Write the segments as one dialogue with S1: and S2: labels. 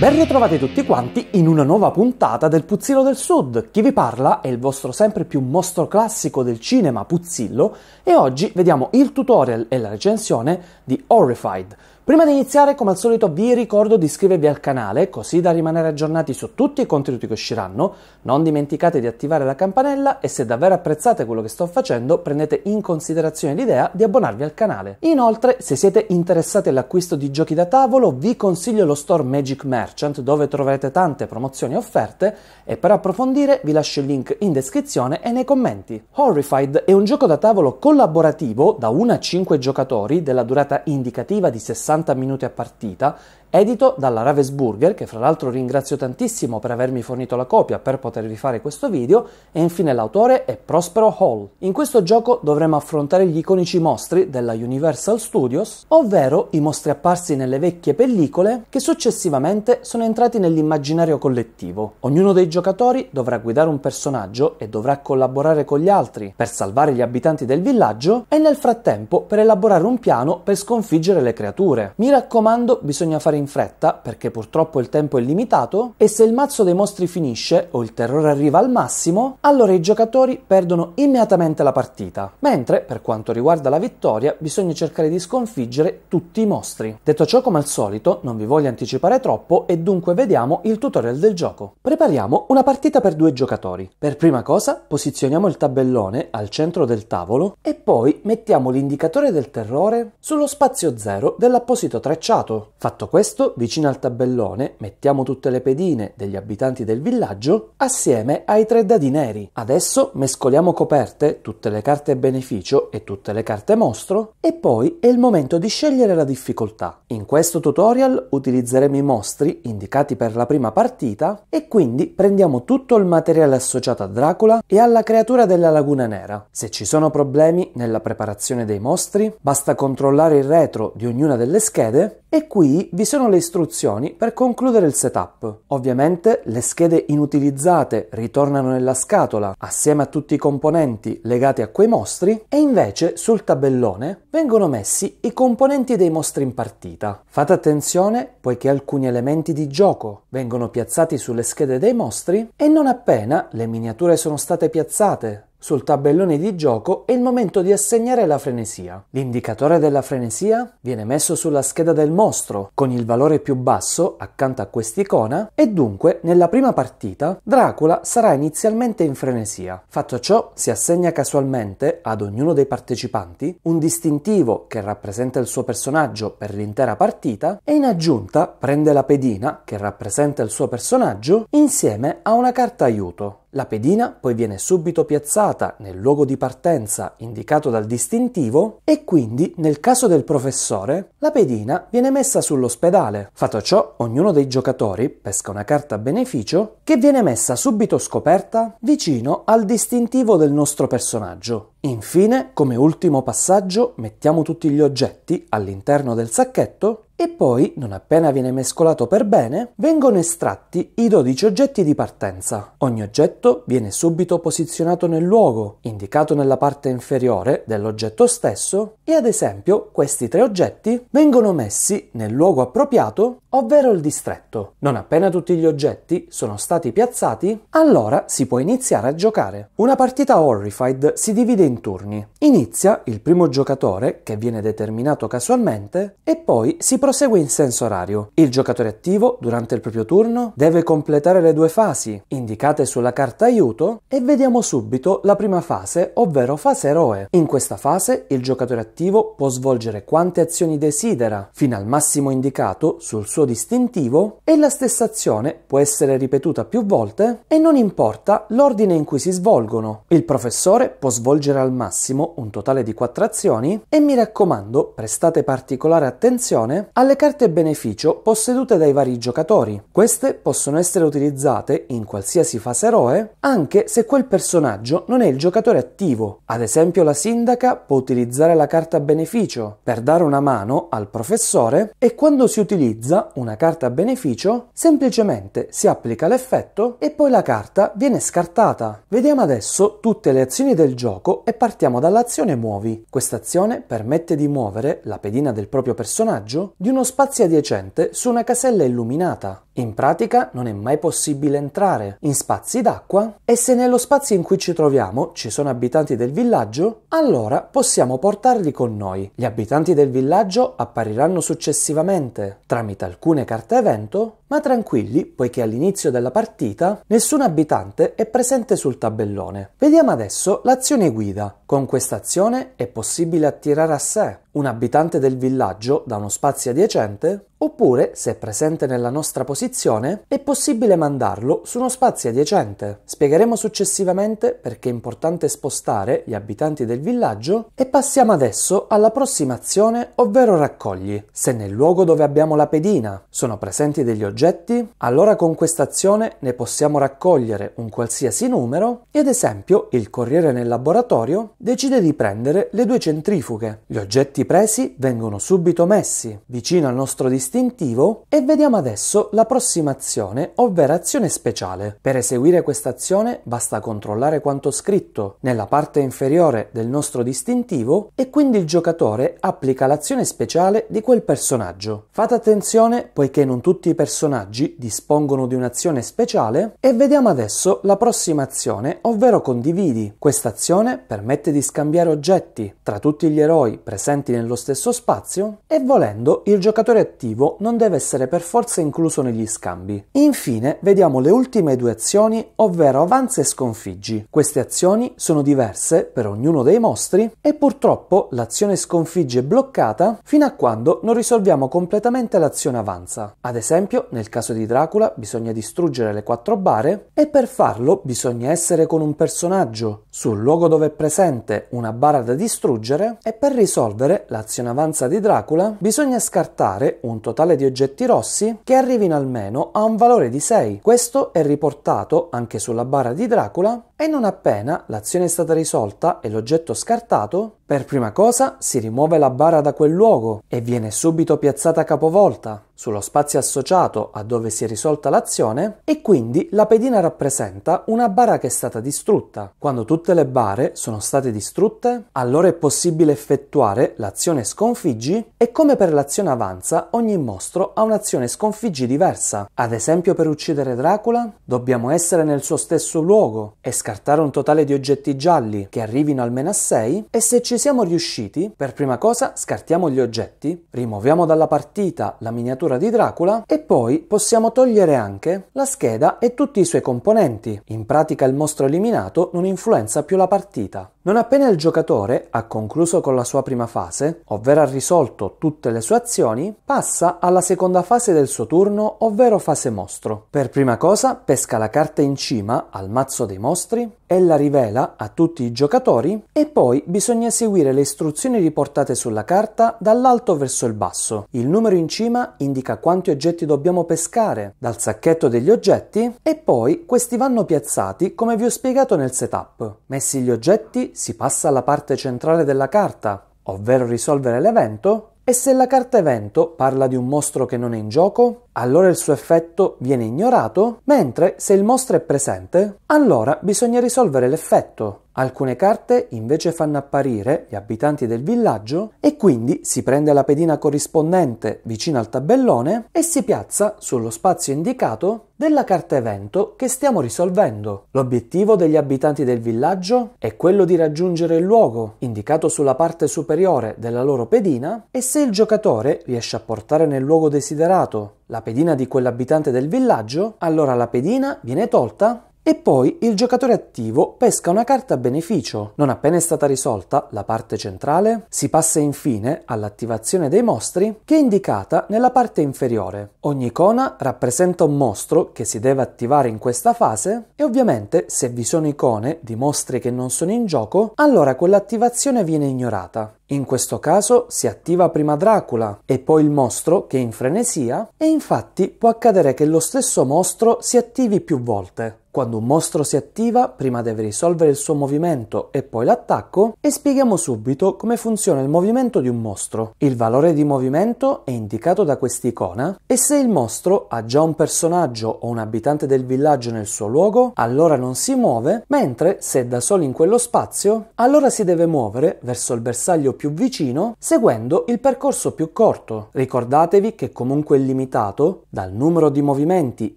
S1: Ben ritrovati tutti quanti in una nuova puntata del Puzzillo del Sud. Chi vi parla è il vostro sempre più mostro classico del cinema Puzzillo e oggi vediamo il tutorial e la recensione di Horrified, Prima di iniziare, come al solito, vi ricordo di iscrivervi al canale, così da rimanere aggiornati su tutti i contenuti che usciranno. Non dimenticate di attivare la campanella e se davvero apprezzate quello che sto facendo, prendete in considerazione l'idea di abbonarvi al canale. Inoltre, se siete interessati all'acquisto di giochi da tavolo, vi consiglio lo store Magic Merchant, dove troverete tante promozioni e offerte, e per approfondire vi lascio il link in descrizione e nei commenti. Horrified è un gioco da tavolo collaborativo da 1 a 5 giocatori della durata indicativa di 60 60 minuti a partita edito dalla Ravensburger, che fra l'altro ringrazio tantissimo per avermi fornito la copia per potervi fare questo video, e infine l'autore è Prospero Hall. In questo gioco dovremo affrontare gli iconici mostri della Universal Studios, ovvero i mostri apparsi nelle vecchie pellicole che successivamente sono entrati nell'immaginario collettivo. Ognuno dei giocatori dovrà guidare un personaggio e dovrà collaborare con gli altri per salvare gli abitanti del villaggio e nel frattempo per elaborare un piano per sconfiggere le creature. Mi raccomando, bisogna fare in fretta, perché purtroppo il tempo è limitato, e se il mazzo dei mostri finisce o il terrore arriva al massimo, allora i giocatori perdono immediatamente la partita. Mentre, per quanto riguarda la vittoria, bisogna cercare di sconfiggere tutti i mostri. Detto ciò, come al solito, non vi voglio anticipare troppo e dunque vediamo il tutorial del gioco. Prepariamo una partita per due giocatori. Per prima cosa, posizioniamo il tabellone al centro del tavolo e poi mettiamo l'indicatore del terrore sullo spazio zero dell'apposito tracciato. Fatto questo, questo, vicino al tabellone, mettiamo tutte le pedine degli abitanti del villaggio assieme ai tre dadi neri. Adesso mescoliamo coperte, tutte le carte beneficio e tutte le carte mostro e poi è il momento di scegliere la difficoltà. In questo tutorial utilizzeremo i mostri indicati per la prima partita e quindi prendiamo tutto il materiale associato a Dracula e alla creatura della laguna nera. Se ci sono problemi nella preparazione dei mostri, basta controllare il retro di ognuna delle schede e qui vi sono sono le istruzioni per concludere il setup. Ovviamente le schede inutilizzate ritornano nella scatola assieme a tutti i componenti legati a quei mostri e invece sul tabellone vengono messi i componenti dei mostri in partita. Fate attenzione poiché alcuni elementi di gioco vengono piazzati sulle schede dei mostri e non appena le miniature sono state piazzate sul tabellone di gioco è il momento di assegnare la frenesia. L'indicatore della frenesia viene messo sulla scheda del mostro, con il valore più basso accanto a quest'icona, e dunque nella prima partita Dracula sarà inizialmente in frenesia. Fatto ciò, si assegna casualmente ad ognuno dei partecipanti un distintivo che rappresenta il suo personaggio per l'intera partita e in aggiunta prende la pedina che rappresenta il suo personaggio insieme a una carta aiuto. La pedina poi viene subito piazzata nel luogo di partenza indicato dal distintivo e quindi nel caso del professore la pedina viene messa sull'ospedale. Fatto ciò, ognuno dei giocatori pesca una carta a beneficio che viene messa subito scoperta vicino al distintivo del nostro personaggio. Infine, come ultimo passaggio, mettiamo tutti gli oggetti all'interno del sacchetto e poi, non appena viene mescolato per bene, vengono estratti i 12 oggetti di partenza. Ogni oggetto viene subito posizionato nel luogo, indicato nella parte inferiore dell'oggetto stesso, e ad esempio questi tre oggetti vengono messi nel luogo appropriato, ovvero il distretto. Non appena tutti gli oggetti sono stati piazzati, allora si può iniziare a giocare. Una partita Horrified si divide in in turni. Inizia il primo giocatore, che viene determinato casualmente, e poi si prosegue in senso orario. Il giocatore attivo, durante il proprio turno, deve completare le due fasi, indicate sulla carta aiuto, e vediamo subito la prima fase, ovvero fase eroe. In questa fase il giocatore attivo può svolgere quante azioni desidera, fino al massimo indicato sul suo distintivo, e la stessa azione può essere ripetuta più volte e non importa l'ordine in cui si svolgono. Il professore può svolgere al massimo un totale di 4 azioni e mi raccomando prestate particolare attenzione alle carte beneficio possedute dai vari giocatori. Queste possono essere utilizzate in qualsiasi fase eroe anche se quel personaggio non è il giocatore attivo. Ad esempio la sindaca può utilizzare la carta beneficio per dare una mano al professore e quando si utilizza una carta beneficio semplicemente si applica l'effetto e poi la carta viene scartata. Vediamo adesso tutte le azioni del gioco e partiamo dall'azione Muovi. Quest'azione permette di muovere la pedina del proprio personaggio di uno spazio adiacente su una casella illuminata. In pratica non è mai possibile entrare in spazi d'acqua e se nello spazio in cui ci troviamo ci sono abitanti del villaggio, allora possiamo portarli con noi. Gli abitanti del villaggio appariranno successivamente tramite alcune carte evento, ma tranquilli poiché all'inizio della partita nessun abitante è presente sul tabellone. Vediamo adesso l'azione guida. Con questa azione è possibile attirare a sé un abitante del villaggio da uno spazio adiacente, oppure, se è presente nella nostra posizione, è possibile mandarlo su uno spazio adiacente. Spiegheremo successivamente perché è importante spostare gli abitanti del villaggio e passiamo adesso alla prossima azione, ovvero raccogli. Se nel luogo dove abbiamo la pedina sono presenti degli oggetti, allora con questa azione ne possiamo raccogliere un qualsiasi numero e ad esempio il corriere nel laboratorio decide di prendere le due centrifughe. Gli oggetti tutti presi vengono subito messi vicino al nostro distintivo e vediamo adesso l'approssimazione, ovvero azione speciale. Per eseguire questa azione basta controllare quanto scritto nella parte inferiore del nostro distintivo e quindi il giocatore applica l'azione speciale di quel personaggio. Fate attenzione poiché non tutti i personaggi dispongono di un'azione speciale e vediamo adesso l'approssimazione, ovvero condividi. Questa azione permette di scambiare oggetti tra tutti gli eroi presenti presenti nello stesso spazio e volendo il giocatore attivo non deve essere per forza incluso negli scambi. Infine vediamo le ultime due azioni, ovvero avanza e sconfiggi. Queste azioni sono diverse per ognuno dei mostri e purtroppo l'azione sconfiggi è bloccata fino a quando non risolviamo completamente l'azione avanza. Ad esempio, nel caso di Dracula bisogna distruggere le quattro bare e per farlo bisogna essere con un personaggio sul luogo dove è presente una bara da distruggere e per risolvere l'azione avanza di Dracula, bisogna scartare un totale di oggetti rossi che arrivino almeno a un valore di 6. Questo è riportato anche sulla barra di Dracula e non appena l'azione è stata risolta e l'oggetto scartato, per prima cosa si rimuove la bara da quel luogo e viene subito piazzata capovolta sullo spazio associato a dove si è risolta l'azione e quindi la pedina rappresenta una bara che è stata distrutta. Quando tutte le bare sono state distrutte, allora è possibile effettuare l'azione sconfiggi e come per l'azione avanza ogni mostro ha un'azione sconfiggi diversa. Ad esempio per uccidere Dracula dobbiamo essere nel suo stesso luogo e scartare scartare un totale di oggetti gialli che arrivino almeno a 6 e se ci siamo riusciti, per prima cosa scartiamo gli oggetti, rimuoviamo dalla partita la miniatura di Dracula e poi possiamo togliere anche la scheda e tutti i suoi componenti. In pratica il mostro eliminato non influenza più la partita. Non appena il giocatore ha concluso con la sua prima fase, ovvero ha risolto tutte le sue azioni, passa alla seconda fase del suo turno, ovvero fase mostro. Per prima cosa pesca la carta in cima al mazzo dei mostri giocatori, ella rivela a tutti i giocatori e poi bisogna seguire le istruzioni riportate sulla carta dall'alto verso il basso. Il numero in cima indica quanti oggetti dobbiamo pescare dal sacchetto degli oggetti e poi questi vanno piazzati come vi ho spiegato nel setup. Messi gli oggetti si passa alla parte centrale della carta, ovvero risolvere l'evento e se la carta evento parla di un mostro che non è in gioco, allora il suo effetto viene ignorato, mentre se il mostro è presente, allora bisogna risolvere l'effetto. Alcune carte invece fanno apparire gli abitanti del villaggio e quindi si prende la pedina corrispondente vicino al tabellone e si piazza sullo spazio indicato della carta evento che stiamo risolvendo. L'obiettivo degli abitanti del villaggio è quello di raggiungere il luogo indicato sulla parte superiore della loro pedina e se il giocatore riesce a portare nel luogo desiderato la pedina di quell'abitante del villaggio, allora la pedina viene tolta e poi il giocatore attivo pesca una carta a beneficio. Non appena è stata risolta la parte centrale, si passa infine all'attivazione dei mostri che è indicata nella parte inferiore. Ogni icona rappresenta un mostro che si deve attivare in questa fase e ovviamente se vi sono icone di mostri che non sono in gioco, allora quell'attivazione viene ignorata. In questo caso si attiva prima Dracula e poi il mostro che è in frenesia e infatti può accadere che lo stesso mostro si attivi più volte. Quando un mostro si attiva, prima deve risolvere il suo movimento e poi l'attacco, e spieghiamo subito come funziona il movimento di un mostro. Il valore di movimento è indicato da quest'icona e se il mostro ha già un personaggio o un abitante del villaggio nel suo luogo, allora non si muove, mentre se è da solo in quello spazio, allora si deve muovere verso il bersaglio più vicino seguendo il percorso più corto. Ricordatevi che comunque è limitato dal numero di movimenti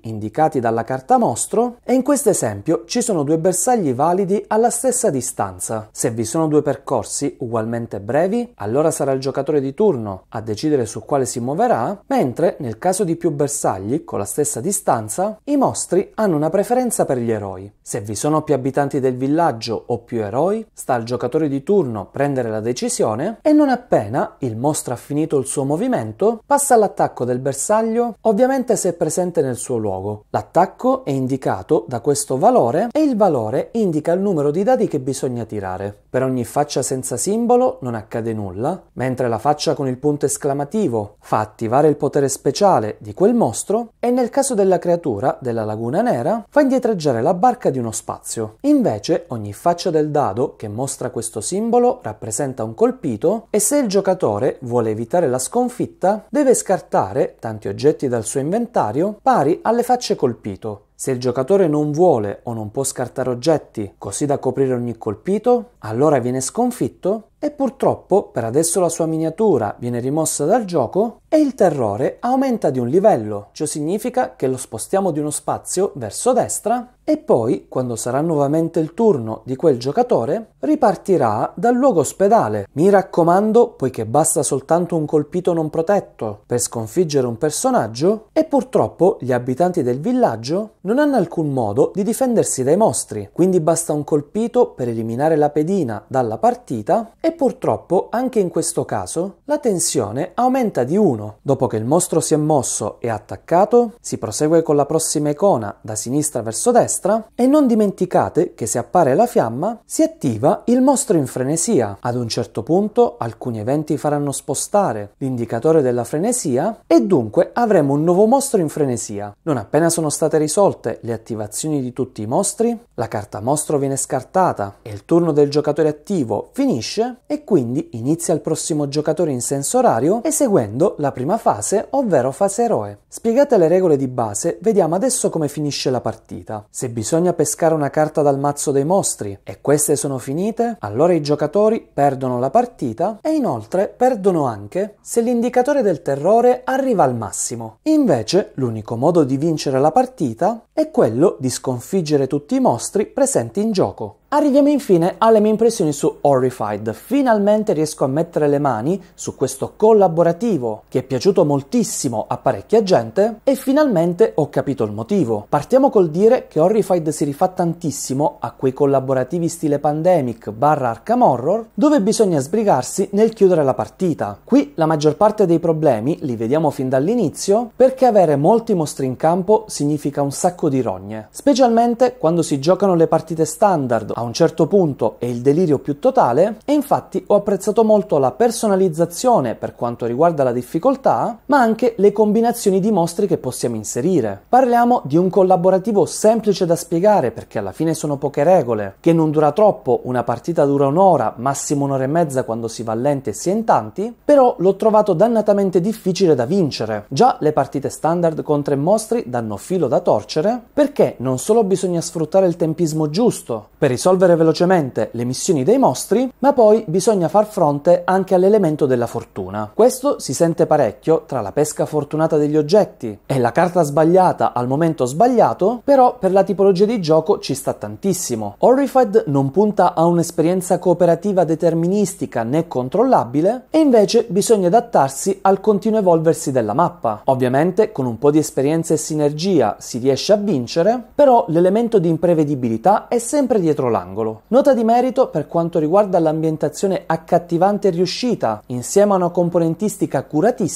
S1: indicati dalla carta mostro e in questo esempio ci sono due bersagli validi alla stessa distanza. Se vi sono due percorsi ugualmente brevi, allora sarà il giocatore di turno a decidere su quale si muoverà, mentre nel caso di più bersagli con la stessa distanza, i mostri hanno una preferenza per gli eroi. Se vi sono più abitanti del villaggio o più eroi, sta al giocatore di turno prendere la decisione posizione e non appena il mostro ha finito il suo movimento passa all'attacco del bersaglio ovviamente se è presente nel suo luogo. L'attacco è indicato da questo valore e il valore indica il numero di dadi che bisogna tirare. Per ogni faccia senza simbolo non accade nulla, mentre la faccia con il punto esclamativo fa attivare il potere speciale di quel mostro e nel caso della creatura della laguna nera fa indietreggiare la barca di uno spazio. Invece ogni faccia del dado che mostra questo simbolo rappresenta un colpo colpito e se il giocatore vuole evitare la sconfitta deve scartare tanti oggetti dal suo inventario pari alle facce colpito. Se il giocatore non vuole o non può scartare oggetti così da coprire ogni colpito, allora viene sconfitto e purtroppo, per adesso la sua miniatura viene rimossa dal gioco e il terrore aumenta di un livello, ciò significa che lo spostiamo di uno spazio verso destra e poi, quando sarà nuovamente il turno di quel giocatore, ripartirà dal luogo ospedale. Mi raccomando, poiché basta soltanto un colpito non protetto per sconfiggere un personaggio, e purtroppo gli abitanti del villaggio non hanno alcun modo di difendersi dai mostri, quindi basta un colpito per eliminare la pedina dalla partita e purtroppo anche in questo caso la tensione aumenta di 1. Dopo che il mostro si è mosso e attaccato, si prosegue con la prossima icona da sinistra verso destra e non dimenticate che se appare la fiamma si attiva il mostro in frenesia. Ad un certo punto alcuni eventi faranno spostare l'indicatore della frenesia e dunque avremo un nuovo mostro in frenesia. Non appena sono state risolte le attivazioni di tutti i mostri, la carta mostro viene scartata e il turno del giocatore attivo finisce, e quindi inizia il prossimo giocatore in senso orario eseguendo la prima fase, ovvero fase eroe. Spiegate le regole di base, vediamo adesso come finisce la partita. Se bisogna pescare una carta dal mazzo dei mostri e queste sono finite, allora i giocatori perdono la partita e inoltre perdono anche se l'indicatore del terrore arriva al massimo. Invece l'unico modo di vincere la partita è quello di sconfiggere tutti i mostri presenti in gioco. Arriviamo infine alle mie impressioni su Horrified. Finalmente riesco a mettere le mani su questo collaborativo che è piaciuto moltissimo a parecchia gente e finalmente ho capito il motivo. Partiamo col dire che Horrified si rifà tantissimo a quei collaborativi stile pandemic barra Arkham Horror dove bisogna sbrigarsi nel chiudere la partita. Qui la maggior parte dei problemi li vediamo fin dall'inizio perché avere molti mostri in campo significa un sacco di rogne, specialmente quando si giocano le partite standard un certo punto è il delirio più totale e infatti ho apprezzato molto la personalizzazione per quanto riguarda la difficoltà, ma anche le combinazioni di mostri che possiamo inserire. Parliamo di un collaborativo semplice da spiegare perché alla fine sono poche regole, che non dura troppo, una partita dura un'ora, massimo un'ora e mezza quando si va lente e si è in tanti, però l'ho trovato dannatamente difficile da vincere. Già le partite standard con tre mostri danno filo da torcere perché non solo bisogna sfruttare il tempismo giusto per risolvere risolvere velocemente le missioni dei mostri, ma poi bisogna far fronte anche all'elemento della fortuna. Questo si sente parecchio tra la pesca fortunata degli oggetti e la carta sbagliata al momento sbagliato, però per la tipologia di gioco ci sta tantissimo. Horrified non punta a un'esperienza cooperativa deterministica né controllabile, e invece bisogna adattarsi al continuo evolversi della mappa. Ovviamente con un po' di esperienza e sinergia si riesce a vincere, però l'elemento di imprevedibilità è sempre dietro l'angolo angolo. Nota di merito per quanto riguarda l'ambientazione accattivante e riuscita, insieme a una componentistica curatissima.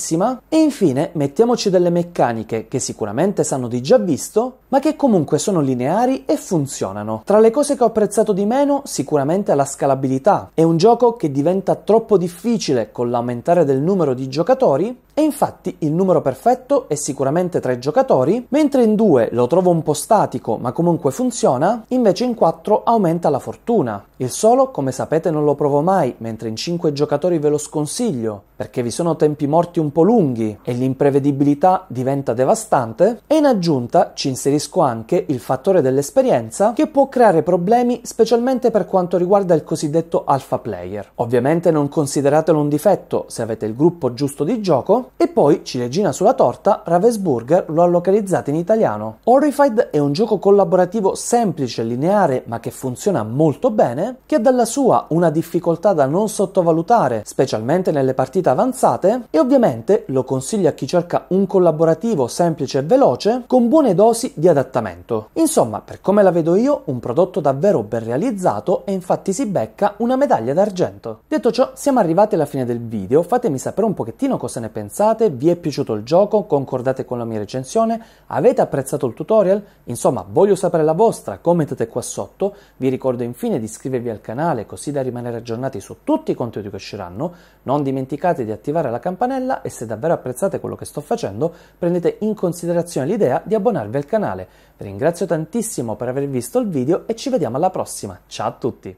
S1: e infine mettiamoci delle meccaniche che sicuramente sanno di già visto, ma che comunque sono lineari e funzionano. Tra le cose che ho apprezzato di meno sicuramente la scalabilità. È un gioco che diventa troppo difficile con l'aumentare del numero di giocatori e infatti il numero perfetto è sicuramente tra i giocatori, mentre in due lo trovo un po' statico ma comunque funziona, invece in quattro aumenta la fortuna. Il solo, come sapete, non lo provo mai, mentre in cinque giocatori ve lo sconsiglio, perché vi sono tempi morti un po' lunghi e l'imprevedibilità diventa devastante, e in aggiunta ci inserisco anche il fattore dell'esperienza che può creare problemi specialmente per quanto riguarda il cosiddetto alpha player. Ovviamente non consideratelo un difetto se avete il gruppo giusto di gioco, e poi ciliegina sulla torta, Ravensburger lo ha localizzato in italiano. Horrified è un gioco collaborativo semplice, e lineare, ma che funziona molto bene, che ha dalla sua una difficoltà da non sottovalutare, specialmente nelle partite velocità avanzate e ovviamente lo consiglio a chi cerca un collaborativo semplice e veloce con buone dosi di adattamento. Insomma, per come la vedo io, un prodotto davvero ben realizzato e infatti si becca una medaglia d'argento. Detto ciò, siamo arrivati alla fine del video, fatemi sapere un pochettino cosa ne pensate, vi è piaciuto il gioco, concordate con la mia recensione, avete apprezzato il tutorial? Insomma, voglio sapere la vostra, commentate qua sotto, vi ricordo infine di iscrivervi al canale così da rimanere aggiornati su tutti i contenuti che usciranno, non dimenticate dimenticate di attivare la campanella e se davvero apprezzate quello che sto facendo, prendete in considerazione l'idea di abbonarvi al canale. Vi ringrazio tantissimo per aver visto il video e ci vediamo alla prossima. Ciao a tutti!